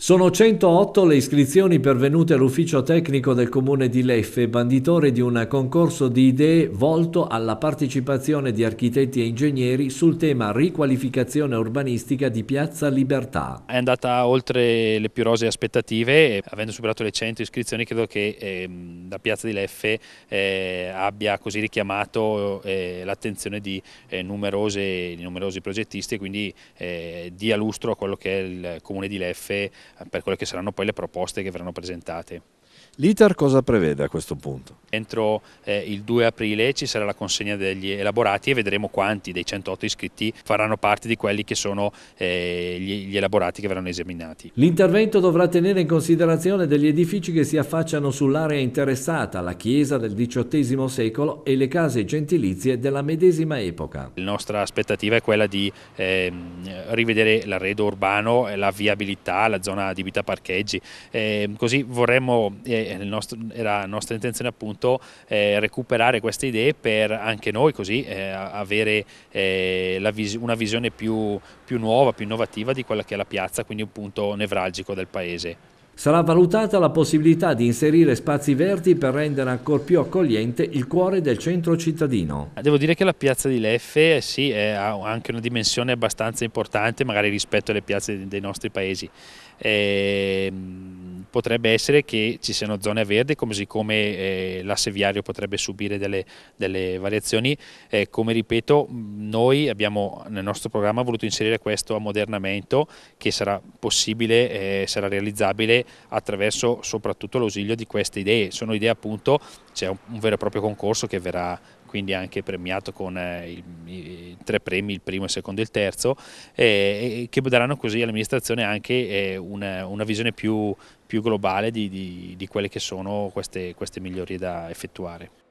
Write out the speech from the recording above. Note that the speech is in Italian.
Sono 108 le iscrizioni pervenute all'ufficio tecnico del comune di Leffe, banditore di un concorso di idee volto alla partecipazione di architetti e ingegneri sul tema riqualificazione urbanistica di Piazza Libertà. È andata oltre le più rose aspettative, avendo superato le 100 iscrizioni credo che... Ehm da Piazza di Leffe eh, abbia così richiamato eh, l'attenzione di, eh, di, numerosi progettisti e quindi eh, dia lustro a quello che è il comune di Leffe eh, per quelle che saranno poi le proposte che verranno presentate. L'iter cosa prevede a questo punto? Entro eh, il 2 aprile ci sarà la consegna degli elaborati e vedremo quanti dei 108 iscritti faranno parte di quelli che sono eh, gli, gli elaborati che verranno esaminati. L'intervento dovrà tenere in considerazione degli edifici che si affacciano sull'area interessata, la chiesa del XVIII secolo e le case gentilizie della medesima epoca. La nostra aspettativa è quella di eh, rivedere l'arredo urbano, la viabilità, la zona di vita parcheggi, ehm, così vorremmo nostro, era nostra intenzione appunto eh, recuperare queste idee per anche noi così eh, avere eh, vis una visione più, più nuova, più innovativa di quella che è la piazza, quindi un punto nevralgico del paese. Sarà valutata la possibilità di inserire spazi verdi per rendere ancora più accogliente il cuore del centro cittadino. Ah, devo dire che la piazza di Leffe eh, sì, ha anche una dimensione abbastanza importante magari rispetto alle piazze dei nostri paesi. E ehm, potrebbe essere che ci siano zone verdi, così come eh, l'asse viario potrebbe subire delle, delle variazioni. Eh, come ripeto, noi abbiamo nel nostro programma voluto inserire questo ammodernamento che sarà possibile, eh, sarà realizzabile attraverso soprattutto l'ausilio di queste idee. Sono idee appunto, c'è un, un vero e proprio concorso che verrà quindi anche premiato con eh, il, i, tre premi, il primo, il secondo e il terzo, eh, che daranno così all'amministrazione anche eh, una, una, visione più, più globale di, di, di, quelle che sono queste, queste migliorie da effettuare.